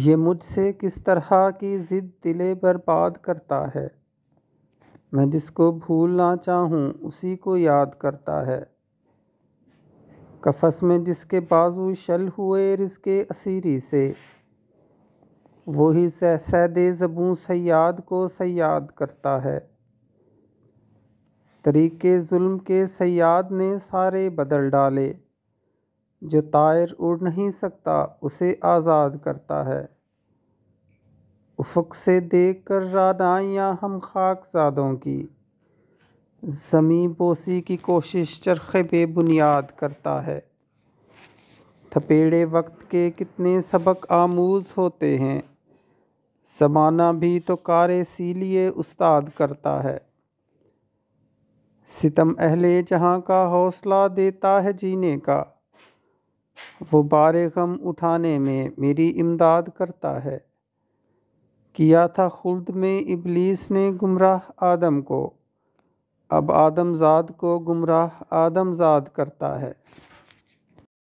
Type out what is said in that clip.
ये मुझसे किस तरह की ज़िद दिले बर्बाद करता है मैं जिसको भूलना चाहूँ उसी को याद करता है कफस में जिसके बाजू शल हुए रिसके असीरी से वही सैद जबू सयाद को सयाद करता है तरीके जुल्म के सयाद ने सारे बदल डाले जो तायर उड़ नहीं सकता उसे आज़ाद करता है उफक से देख कर रादाइयाँ हम जादों की ज़मी बोसी की कोशिश चरखे बेबुनियाद करता है थपेड़े वक्त के कितने सबक आमूज होते हैं समाना भी तो कार सीलिए उस्ताद करता है सितम अहले जहाँ का हौसला देता है जीने का वो बार गम उठाने में मेरी इमदाद करता है किया था खुल्द में इबलीस ने गुमराह आदम को अब आदमजाद को गुमराह आदमजाद करता है